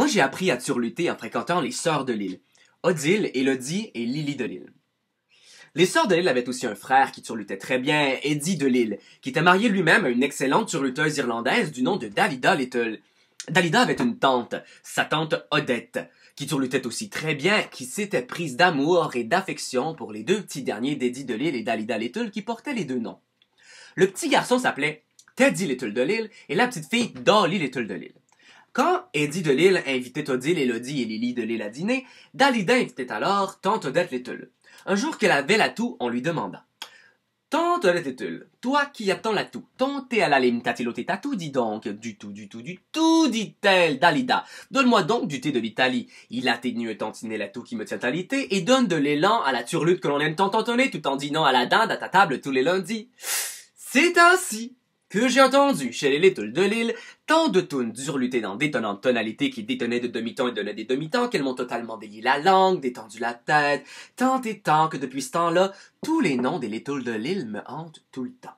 Moi, j'ai appris à turluter en fréquentant les Sœurs de l'île. Odile, Elodie et Lily de l'île. Les Sœurs de l'île avaient aussi un frère qui turlutait très bien, Eddie de l'île, qui était marié lui-même à une excellente turluteuse irlandaise du nom de Dalida Little. Dalida avait une tante, sa tante Odette, qui turlutait aussi très bien, qui s'était prise d'amour et d'affection pour les deux petits derniers d'Eddie de l'île et Dalida Little qui portaient les deux noms. Le petit garçon s'appelait Teddy Little de l'île et la petite fille Dolly Little de l'île. Quand Eddie de Lille invitait Odile, Elodie et Lily de Lille à dîner, Dalida invitait alors Tante Odette Tulle. Un jour qu'elle avait la on lui demanda Tante Odette Tulle, toi qui attends la toux, tante à la tatou, dis donc, du tout, du tout, du tout, dit-elle, Dalida. Donne-moi donc du thé de l'Italie. Il atténue et tantinet la toux qui me tient à l'été et donne de l'élan à la turlute que l'on aime tant tout en dînant à la dinde à ta table tous les lundis. C'est ainsi que j'ai entendu chez les létoules de Lille tant de tunes durlutées dans d'étonnantes tonalités qui détonnaient de demi-tons et donnaient des demi-tons qu'elles m'ont totalement délié la langue, détendu la tête, tant et tant que depuis ce temps-là, tous les noms des létoules de Lille me hantent tout le temps.